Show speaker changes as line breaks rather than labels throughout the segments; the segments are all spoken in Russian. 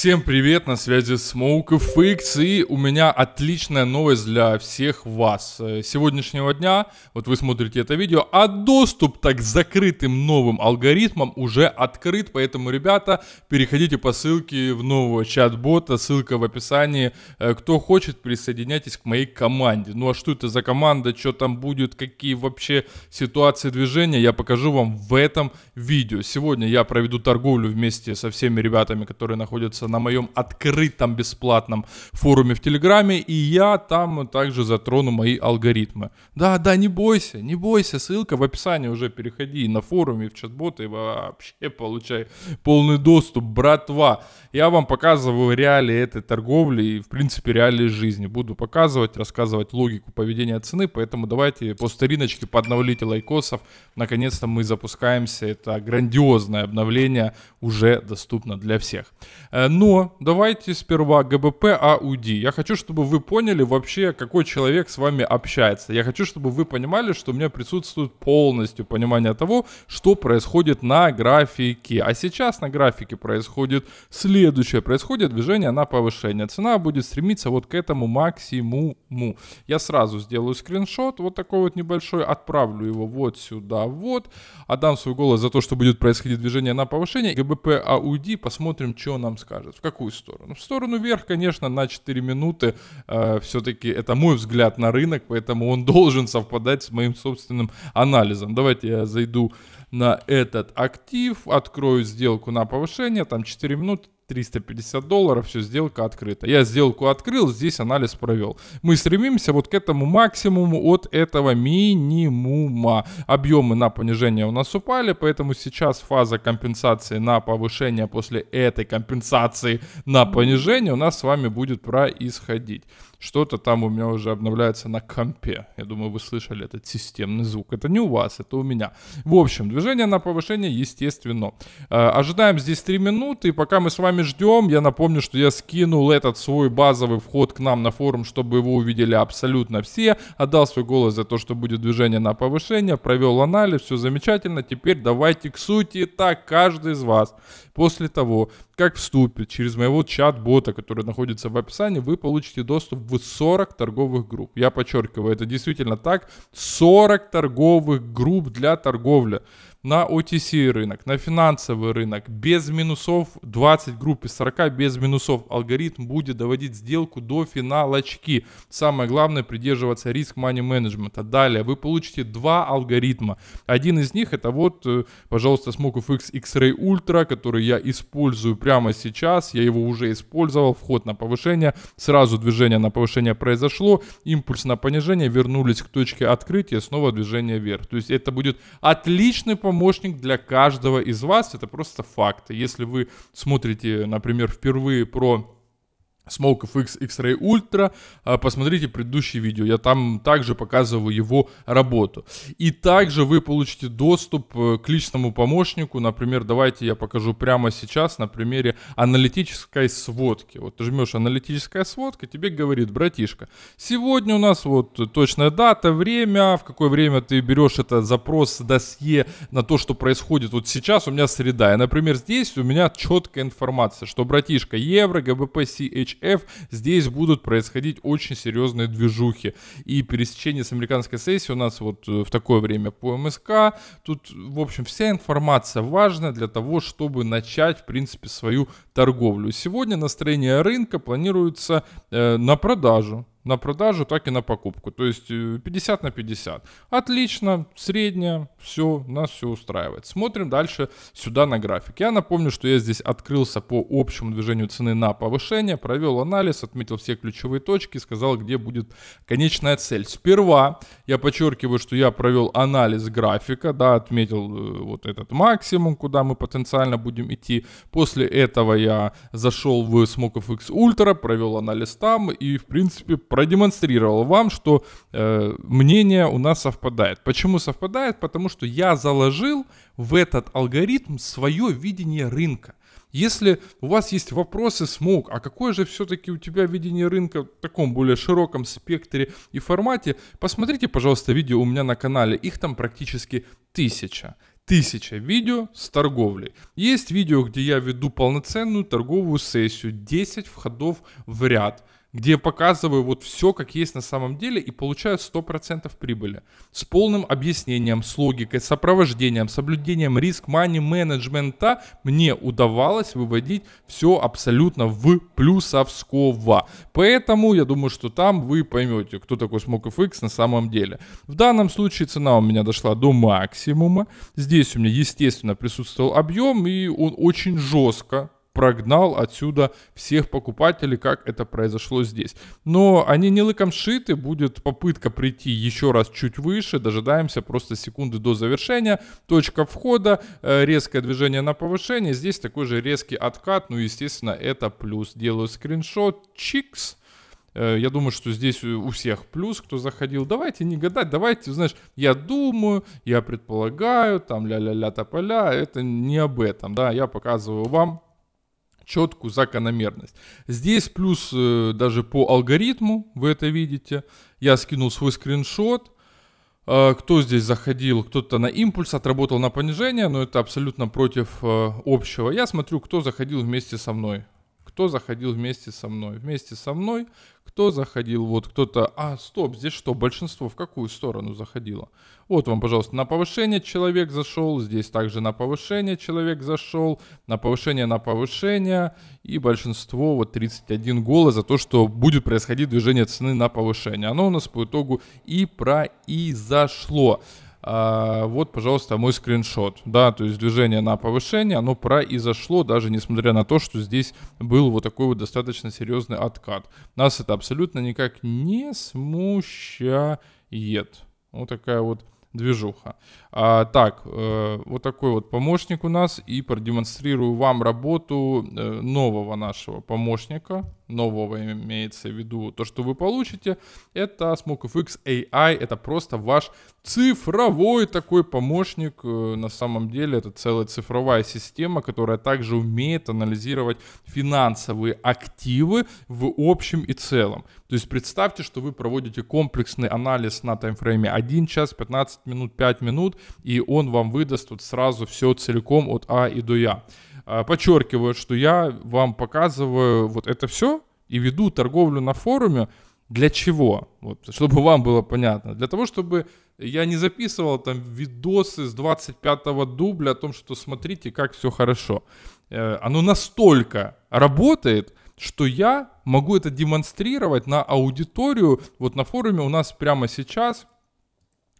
Всем привет, на связи Smoke FX, и у меня отличная новость для всех вас. С э, сегодняшнего дня, вот вы смотрите это видео, а доступ так к закрытым новым алгоритмам уже открыт, поэтому, ребята, переходите по ссылке в нового чат-бота, ссылка в описании. Э, кто хочет, присоединяйтесь к моей команде. Ну а что это за команда, что там будет, какие вообще ситуации движения, я покажу вам в этом видео. Сегодня я проведу торговлю вместе со всеми ребятами, которые находятся на моем открытом бесплатном форуме в Телеграме, и я там также затрону мои алгоритмы. Да, да, не бойся, не бойся, ссылка в описании уже, переходи на форуме, в чат-бот, и вообще получай полный доступ, братва. Я вам показываю реалии этой торговли и, в принципе, реалии жизни. Буду показывать, рассказывать логику поведения цены, поэтому давайте по стариночке подновлите лайкосов. Наконец-то мы запускаемся, это грандиозное обновление уже доступно для всех. Э, но давайте сперва ГБП АУДИ. Я хочу, чтобы вы поняли вообще, какой человек с вами общается. Я хочу, чтобы вы понимали, что у меня присутствует полностью понимание того, что происходит на графике. А сейчас на графике происходит следующее. Происходит движение на повышение. Цена будет стремиться вот к этому максимуму. Я сразу сделаю скриншот, вот такой вот небольшой, отправлю его вот сюда, вот. Отдам свой голос за то, что будет происходить движение на повышение. ГБП АУДИ, посмотрим, что нам скажет скажет. В какую сторону? В сторону вверх, конечно, на 4 минуты. Э, а, все-таки это мой взгляд на рынок, поэтому он должен совпадать с моим собственным анализом. Давайте я зайду на этот актив, открою сделку на повышение, там 4 минуты, 350 долларов, все, сделка открыта. Я сделку открыл, здесь анализ провел. Мы стремимся вот к этому максимуму от этого минимума. Объемы на понижение у нас упали, поэтому сейчас фаза компенсации на повышение после этой компенсации на понижение у нас с вами будет происходить что-то там у меня уже обновляется на компе. Я думаю, вы слышали этот системный звук. Это не у вас, это у меня. В общем, движение на повышение, естественно. Э, ожидаем здесь 3 минуты, и пока мы с вами ждем, я напомню, что я скинул этот свой базовый вход к нам на форум, чтобы его увидели абсолютно все. Отдал свой голос за то, что будет движение на повышение, провел анализ, все замечательно. Теперь давайте к сути. Так, каждый из вас После того, как вступит через моего чат-бота, который находится в описании, вы получите доступ в 40 торговых групп. Я подчеркиваю, это действительно так. 40 торговых групп для торговли на OTC рынок, на финансовый рынок, без минусов 20 групп из 40, без минусов алгоритм будет доводить сделку до финалочки. Самое главное придерживаться риск money менеджмента. Далее вы получите два алгоритма. Один из них это вот, э, пожалуйста, Smokov X X-Ray Ultra, который я использую прямо сейчас. Я его уже использовал, вход на повышение, сразу движение на повышение произошло, импульс на понижение, вернулись к точке открытия, снова движение вверх. То есть это будет отличный помощник для каждого из вас. Это просто факт. Если вы смотрите, например, впервые про Смолков X X-Ray Ultra. А, посмотрите предыдущее видео, я там также показываю его работу. И также вы получите доступ э, к личному помощнику. Например, давайте я покажу прямо сейчас на примере аналитической сводки. Вот ты жмешь аналитическая сводка, тебе говорит, братишка, сегодня у нас вот точная дата, время, в какое время ты берешь это запрос, досье на то, что происходит. Вот сейчас у меня среда, и, например, здесь у меня четкая информация, что братишка евро, ГБП, CH HF, здесь будут происходить очень серьезные движухи. И пересечение с американской сессией у нас вот э, в такое время по МСК. Тут, в общем, вся информация важная для того, чтобы начать, в принципе, свою торговлю. Сегодня настроение рынка планируется э, на продажу на продажу, так и на покупку. То есть 50 э, на 50. Отлично, средняя, все, нас все устраивает. Смотрим дальше сюда на график. Я напомню, что я здесь открылся по общему движению цены на повышение, провел анализ, отметил все ключевые точки, сказал, где будет конечная цель. Сперва я подчеркиваю, что я провел анализ графика, да, отметил э, вот этот максимум, куда мы потенциально будем идти. После этого я зашел в Smoke FX Ultra, провел анализ там и, в принципе, продемонстрировал вам, что э, мнение у нас совпадает. Почему совпадает? Потому что я заложил в этот алгоритм свое видение рынка. Если у вас есть вопросы, смог, а какое же все-таки у тебя видение рынка в таком более широком спектре и формате, посмотрите, пожалуйста, видео у меня на канале. Их там практически тысяча. Тысяча видео с торговлей. Есть видео, где я веду полноценную торговую сессию, 10 входов в ряд – где я показываю вот все, как есть на самом деле, и получаю 100% прибыли. С полным объяснением, с логикой, с сопровождением, соблюдением риск мани менеджмента мне удавалось выводить все абсолютно в плюсовского. Поэтому я думаю, что там вы поймете, кто такой Smoke на самом деле. В данном случае цена у меня дошла до максимума. Здесь у меня, естественно, присутствовал объем, и он очень жестко прогнал отсюда всех покупателей, как это произошло здесь. Но они не лыком шиты, будет попытка прийти еще раз чуть выше, дожидаемся просто секунды до завершения, точка входа, э, резкое движение на повышение, здесь такой же резкий откат, ну естественно это плюс, делаю скриншот, чикс, э, я думаю, что здесь у всех плюс, кто заходил. Давайте не гадать, давайте, знаешь, я думаю, я предполагаю, там ля-ля-ля тополя, это не об этом, да, я показываю вам четкую закономерность. Здесь плюс э, даже по алгоритму, вы это видите. Я скинул свой скриншот. А, кто здесь заходил? Кто-то на импульс отработал на понижение, но это абсолютно против э, общего. Я смотрю, кто заходил вместе со мной. Кто заходил вместе со мной? Вместе со мной кто заходил, вот кто-то, а, стоп, здесь что, большинство в какую сторону заходило? Вот вам, пожалуйста, на повышение человек зашел, здесь также на повышение человек зашел, на повышение, на повышение, и большинство, вот 31 голос за то, что будет происходить движение цены на повышение. Оно у нас по итогу и произошло. А, вот, пожалуйста, мой скриншот. Да, то есть движение на повышение, оно произошло, даже несмотря на то, что здесь был вот такой вот достаточно серьезный откат. Нас это абсолютно никак не смущает. Вот такая вот движуха. А, так, э, вот такой вот помощник у нас. И продемонстрирую вам работу э, нового нашего помощника. Нового имеется в виду то, что вы получите. Это SmokeFX AI. Это просто ваш цифровой такой помощник. Э, на самом деле это целая цифровая система, которая также умеет анализировать финансовые активы в общем и целом. То есть представьте, что вы проводите комплексный анализ на таймфрейме 1 час, 15 минут, 5 минут, и он вам выдаст вот сразу все целиком от А и до Я. А, подчеркиваю, что я вам показываю вот это все и веду торговлю на форуме, для чего? Вот, чтобы вам было понятно. Для того, чтобы я не записывал там видосы с 25-го дубля о том, что смотрите, как все хорошо. Э, оно настолько работает, что я могу это демонстрировать на аудиторию. Вот на форуме у нас прямо сейчас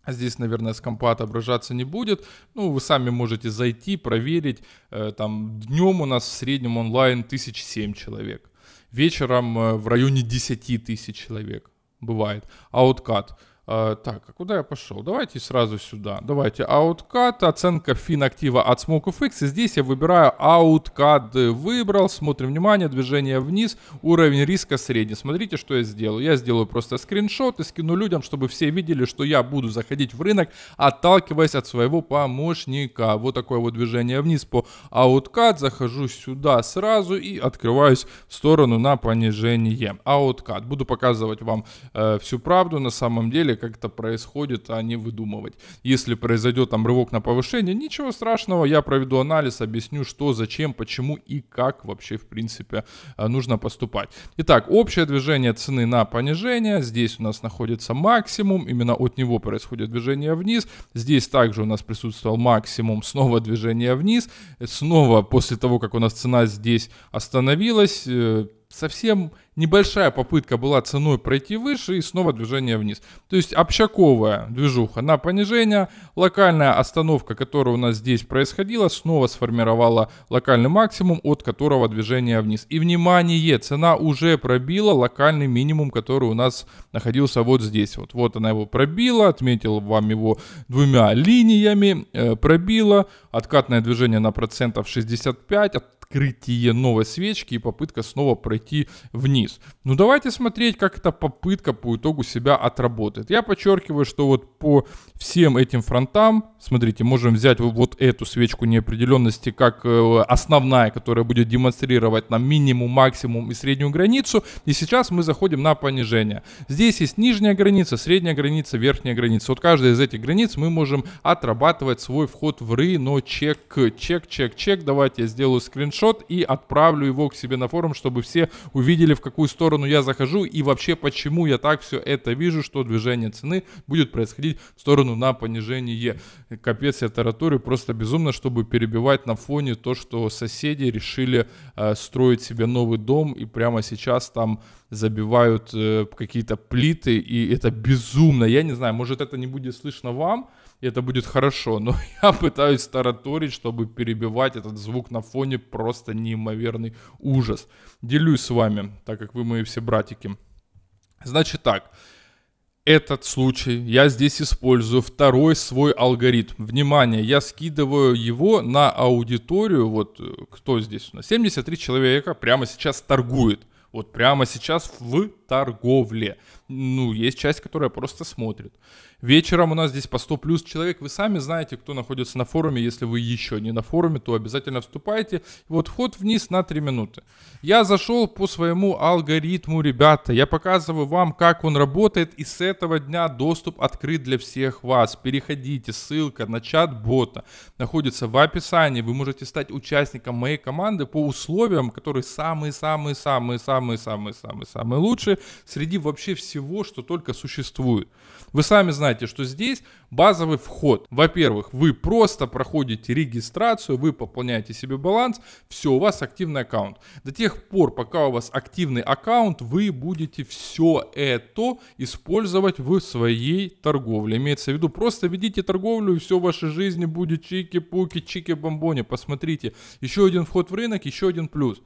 Здесь, наверное, скампа отображаться не будет. Ну, вы сами можете зайти, проверить. Э, там днем у нас в среднем онлайн 1007 человек. Вечером э, в районе 10 тысяч человек бывает. Ауткат. А, так, а куда я пошел? Давайте сразу сюда. Давайте Outcut, оценка финактива от SmokeFX. И здесь я выбираю Outcut. Выбрал, смотрим, внимание, движение вниз, уровень риска средний. Смотрите, что я сделаю. Я сделаю просто скриншот и скину людям, чтобы все видели, что я буду заходить в рынок, отталкиваясь от своего помощника. Вот такое вот движение вниз по Outcut. Захожу сюда сразу и открываюсь в сторону на понижение. Outcut. Буду показывать вам э, всю правду на самом деле деле как-то происходит, а не выдумывать. Если произойдет там рывок на повышение, ничего страшного, я проведу анализ, объясню, что, зачем, почему и как вообще, в принципе, э, нужно поступать. Итак, общее движение цены на понижение. Здесь у нас находится максимум, именно от него происходит движение вниз. Здесь также у нас присутствовал максимум, снова движение вниз. Снова после того, как у нас цена здесь остановилась, э, совсем небольшая попытка была ценой пройти выше и снова движение вниз. То есть общаковая движуха на понижение, локальная остановка, которая у нас здесь происходила, снова сформировала локальный максимум, от которого движение вниз. И внимание, цена уже пробила локальный минимум, который у нас находился вот здесь. Вот, вот она его пробила, отметил вам его двумя линиями, э, пробила, откатное движение на процентов 65, открытие новой свечки и попытка снова пройти вниз. Ну давайте смотреть, как эта попытка по итогу себя отработает. Я подчеркиваю, что вот по всем этим фронтам, смотрите, можем взять вот эту свечку неопределенности как э, основная, которая будет демонстрировать нам минимум, максимум и среднюю границу. И сейчас мы заходим на понижение. Здесь есть нижняя граница, средняя граница, верхняя граница. Вот каждая из этих границ мы можем отрабатывать свой вход в рыночек. Чек, чек, чек. Давайте я сделаю скриншот скриншот и отправлю его к себе на форум, чтобы все увидели, в какую сторону я захожу и вообще почему я так все это вижу, что движение цены будет происходить в сторону на понижение. Капец, я таратурю просто безумно, чтобы перебивать на фоне то, что соседи решили э, строить себе новый дом и прямо сейчас там забивают э, какие-то плиты, и это безумно. Я не знаю, может это не будет слышно вам, и это будет хорошо, но я пытаюсь тараторить, чтобы перебивать этот звук на фоне, просто неимоверный ужас. Делюсь с вами, так как вы мои все братики. Значит так, этот случай я здесь использую второй свой алгоритм. Внимание, я скидываю его на аудиторию, вот э, кто здесь у нас, 73 человека прямо сейчас торгует вот прямо сейчас в торговле ну, есть часть, которая просто смотрит. Вечером у нас здесь по 100 плюс человек. Вы сами знаете, кто находится на форуме. Если вы еще не на форуме, то обязательно вступайте. Вот вход вниз на 3 минуты. Я зашел по своему алгоритму, ребята. Я показываю вам, как он работает. И с этого дня доступ открыт для всех вас. Переходите, ссылка на чат бота находится в описании. Вы можете стать участником моей команды по условиям, которые самые-самые-самые-самые-самые-самые-самые лучшие среди вообще всего всего, что только существует. Вы сами знаете, что здесь базовый вход. Во-первых, вы просто проходите регистрацию, вы пополняете себе баланс, все, у вас активный аккаунт. До тех пор, пока у вас активный аккаунт, вы будете все это использовать в своей торговле. Имеется в виду, просто ведите торговлю, и все в вашей жизни будет чики-пуки, чики-бомбони. Посмотрите, еще один вход в рынок, еще один плюс.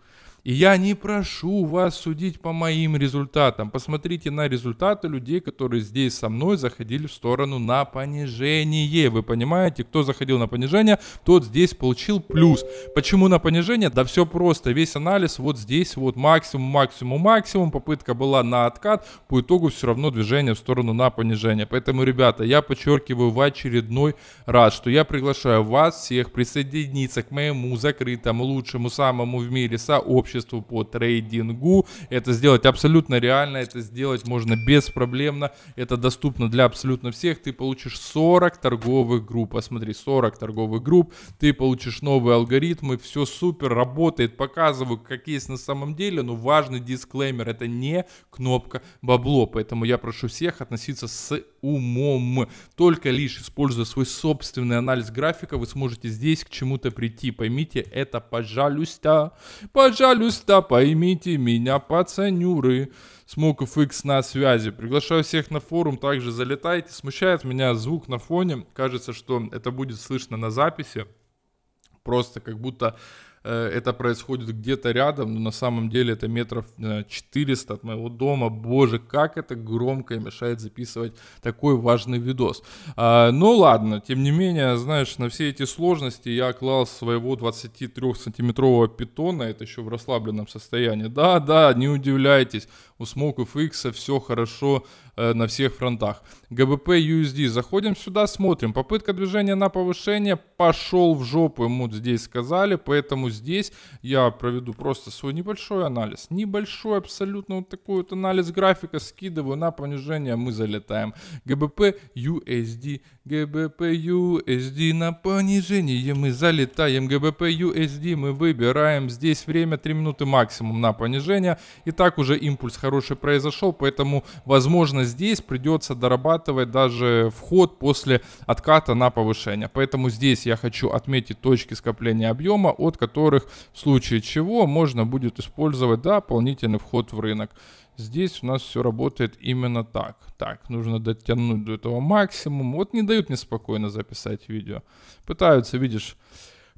И я не прошу вас судить по моим результатам. Посмотрите на результаты людей, которые здесь со мной заходили в сторону на понижение. Вы понимаете, кто заходил на понижение, тот здесь получил плюс. Почему на понижение? Да все просто. Весь анализ вот здесь вот максимум, максимум, максимум. Попытка была на откат. По итогу все равно движение в сторону на понижение. Поэтому, ребята, я подчеркиваю в очередной раз, что я приглашаю вас всех присоединиться к моему закрытому, лучшему, самому в мире сообществу сообществу по трейдингу. Это сделать абсолютно реально, это сделать можно беспроблемно, это доступно для абсолютно всех. Ты получишь 40 торговых групп, посмотри, 40 торговых групп, ты получишь новые алгоритмы, все супер, работает, показываю, как есть на самом деле, но важный дисклеймер, это не кнопка бабло, поэтому я прошу всех относиться с умом. Только лишь используя свой собственный анализ графика, вы сможете здесь к чему-то прийти. Поймите это, пожалуйста, пожалуйста да поймите меня, пацанюры. Смоков X на связи. Приглашаю всех на форум, также залетайте. Смущает меня звук на фоне. Кажется, что это будет слышно на записи. Просто как будто Э, это происходит где-то рядом, но на самом деле это метров 400 от моего дома. Боже, как это громко и мешает записывать такой важный видос. А, ну ладно, тем не менее, знаешь, на все эти сложности я клал своего 23-сантиметрового питона, это еще в расслабленном состоянии. Да, да, не удивляйтесь, у Smoke FX все хорошо э, на всех фронтах. ГБП USD, заходим сюда, смотрим. Попытка движения на повышение, пошел в жопу, ему здесь сказали, поэтому здесь я проведу просто свой небольшой анализ. Небольшой абсолютно вот такой вот анализ графика, скидываю на понижение, мы залетаем. ГБП USD, ГБП USD на понижение, мы залетаем. ГБП USD мы выбираем, здесь время 3 минуты максимум на понижение. И так уже импульс хороший произошел, поэтому возможно здесь придется дорабатывать даже вход после отката на повышение. Поэтому здесь я хочу отметить точки скопления объема, от которых в случае чего можно будет использовать дополнительный вход в рынок. Здесь у нас все работает именно так. Так, нужно дотянуть до этого максимума. Вот не дают мне спокойно записать видео. Пытаются, видишь,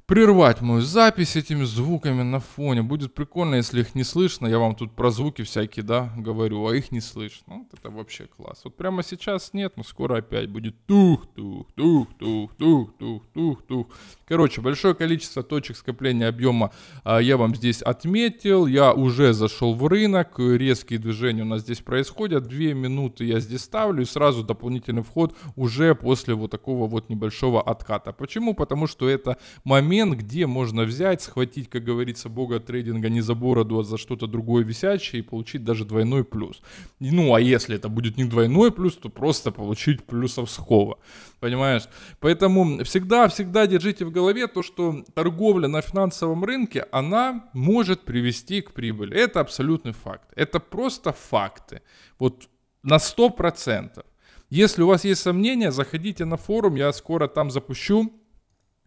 прервать мою запись этими звуками на фоне. Будет прикольно, если их не слышно. Я вам тут про звуки всякие, да, говорю, а их не слышно. Вот это вообще класс. Вот прямо сейчас нет, но скоро опять будет тух-тух-тух-тух-тух-тух-тух. тух. Короче, большое количество точек скопления объема а, я вам здесь отметил. Я уже зашел в рынок, резкие движения у нас здесь происходят. Две минуты я здесь ставлю и сразу дополнительный вход уже после вот такого вот небольшого отката. Почему? Потому что это момент момент, где можно взять, схватить, как говорится, бога трейдинга не за бороду, а за что-то другое висячее и получить даже двойной плюс. Ну, а если это будет не двойной плюс, то просто получить плюсовского. Понимаешь? Поэтому всегда-всегда держите в голове то, что торговля на финансовом рынке, она может привести к прибыли. Это абсолютный факт. Это просто факты. Вот на 100%. Если у вас есть сомнения, заходите на форум, я скоро там запущу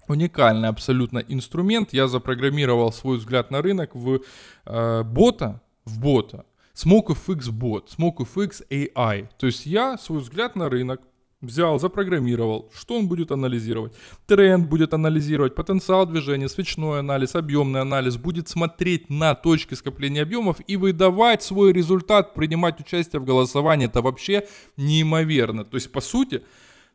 уникальный абсолютно инструмент. Я запрограммировал свой взгляд на рынок в э, бота, в бота, SmokeFX бот, SmokeFX AI. То есть я свой взгляд на рынок взял, запрограммировал, что он будет анализировать. Тренд будет анализировать, потенциал движения, свечной анализ, объемный анализ, будет смотреть на точки скопления объемов и выдавать свой результат, принимать участие в голосовании. Это вообще неимоверно. То есть, по сути,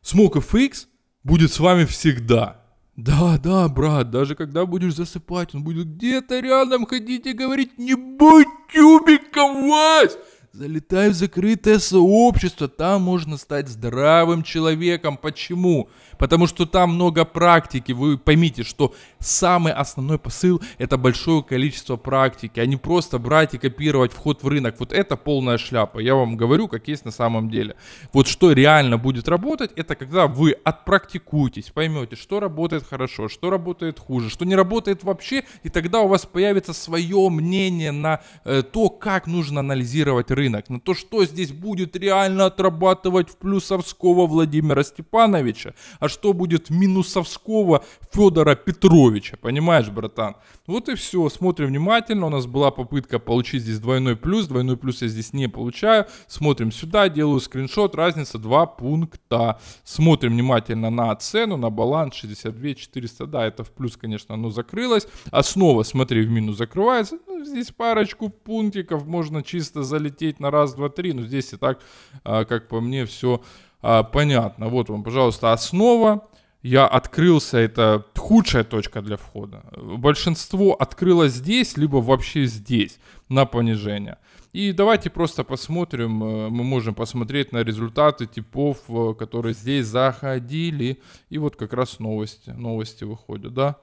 SmokeFX будет с вами всегда. Да, да, брат, даже когда будешь засыпать, он будет где-то рядом ходить и говорить, не будь тюбиком, Вась! Залетай в закрытое сообщество, там можно стать здравым человеком. Почему? Потому что там много практики. Вы поймите, что самый основной посыл – это большое количество практики, а не просто брать и копировать вход в рынок. Вот это полная шляпа. Я вам говорю, как есть на самом деле. Вот что реально будет работать, это когда вы отпрактикуетесь, поймете, что работает хорошо, что работает хуже, что не работает вообще, и тогда у вас появится свое мнение на э, то, как нужно анализировать рынок рынок, но то что здесь будет реально отрабатывать в плюсовского Владимира Степановича, а что будет минусовского Федора Петровича, понимаешь, братан? Вот и все, смотрим внимательно, у нас была попытка получить здесь двойной плюс, двойной плюс я здесь не получаю, смотрим сюда, делаю скриншот, разница 2 пункта, смотрим внимательно на цену, на баланс 62 400, да, это в плюс, конечно, оно закрылось, основа, смотри, в минус закрывается, ну, здесь парочку пунктиков, можно чисто залететь объяснить на раз, два, три, но здесь и так, а, как по мне, все а, понятно. Вот вам, пожалуйста, основа. Я открылся, это худшая точка для входа. Большинство открылось здесь, либо вообще здесь, на понижение. И давайте просто посмотрим, э, мы можем посмотреть на результаты типов, э, которые здесь заходили. И вот как раз новости, новости выходят, да.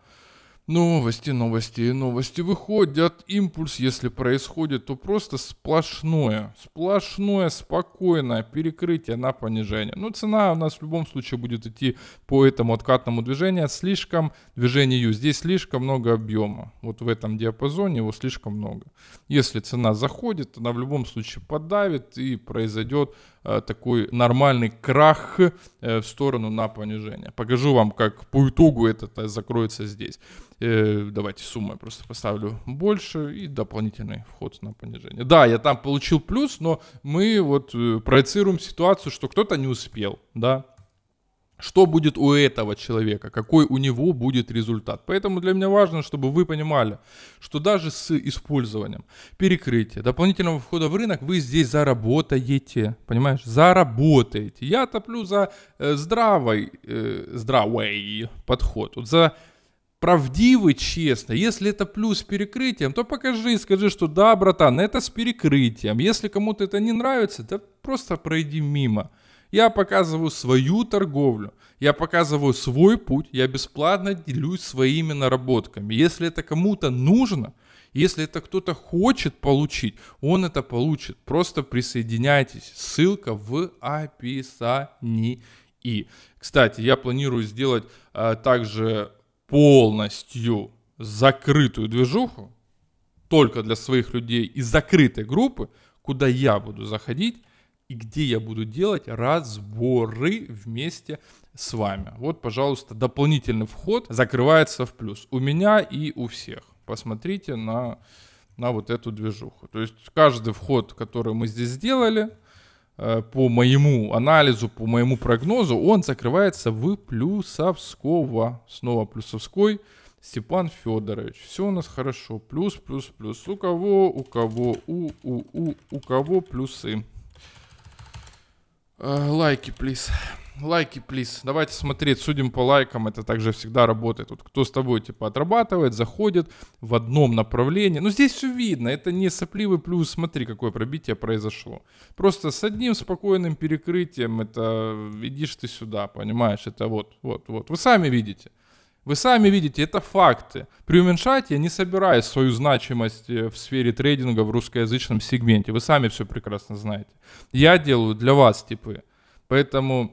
Новости, новости, новости выходят. Импульс, если происходит, то просто сплошное, сплошное, спокойное перекрытие на понижение. Но ну, цена у нас в любом случае будет идти по этому откатному движению. Слишком, движению здесь слишком много объема. Вот в этом диапазоне его слишком много. Если цена заходит, она в любом случае подавит и произойдет Э, такой нормальный крах э, в сторону на понижение. Покажу вам, как по итогу это закроется здесь. Э, давайте сумму я просто поставлю больше и дополнительный вход на понижение. Да, я там получил плюс, но мы вот проецируем ситуацию, что кто-то не успел, да, что будет у этого человека, какой у него будет результат. Поэтому для меня важно, чтобы вы понимали, что даже с использованием перекрытия, дополнительного входа в рынок, вы здесь заработаете, понимаешь, заработаете. Я топлю за э, здравый, э, здравый подход, вот за правдивый, честно. Если это плюс с перекрытием, то покажи и скажи, что да, братан, это с перекрытием. Если кому-то это не нравится, то просто пройди мимо. Я показываю свою торговлю, я показываю свой путь, я бесплатно делюсь своими наработками. Если это кому-то нужно, если это кто-то хочет получить, он это получит. Просто присоединяйтесь. Ссылка в описании. И, кстати, я планирую сделать а, также полностью закрытую движуху только для своих людей из закрытой группы, куда я буду заходить и где я буду делать разборы вместе с вами. Вот, пожалуйста, дополнительный вход закрывается в плюс у меня и у всех. Посмотрите на, на вот эту движуху. То есть каждый вход, который мы здесь сделали, э, по моему анализу, по моему прогнозу, он закрывается в Плюсовского. Снова Плюсовской Степан Федорович. Все у нас хорошо. Плюс, плюс, плюс. У кого, у кого, у, у, у, у кого плюсы. Э, лайки, плиз. Лайки, плиз. Давайте смотреть, судим по лайкам, это также всегда работает. Вот кто с тобой типа отрабатывает, заходит в одном направлении. Но ну, здесь все видно, это не сопливый плюс, смотри, какое пробитие произошло. Просто с одним спокойным перекрытием, это э, идишь ты сюда, понимаешь, это вот, вот, вот. Вы сами видите. Вы сами видите, это факты. Преуменьшать я не собираюсь свою значимость э, в сфере трейдинга в русскоязычном сегменте. Вы сами все прекрасно знаете. Я делаю для вас типы. Поэтому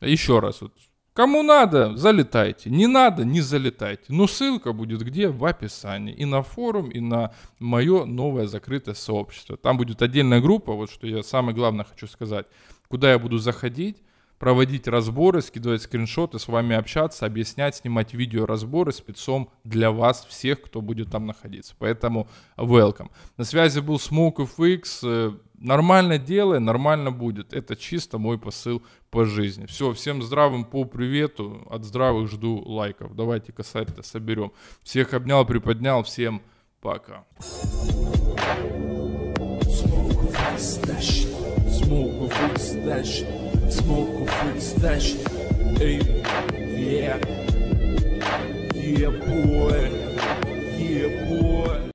еще раз, вот, кому надо, залетайте. Не надо, не залетайте. Но ссылка будет где? В описании. И на форум, и на мое новое закрытое сообщество. Там будет отдельная группа, вот что я самое главное хочу сказать, куда я буду заходить проводить разборы, скидывать скриншоты, с вами общаться, объяснять, снимать видео разборы спецом для вас всех, кто будет там находиться. Поэтому welcome. На связи был Smoke FX. Э, нормально делай, нормально будет. Это чисто мой посыл по жизни. Все, всем здравым по привету. От здравых жду лайков. Давайте касательно соберем. Всех обнял, приподнял. Всем пока. Thank you stash. Smoke a food stash. Smoke a food stash. Hey, yeah. Yeah, boy. Yeah, boy.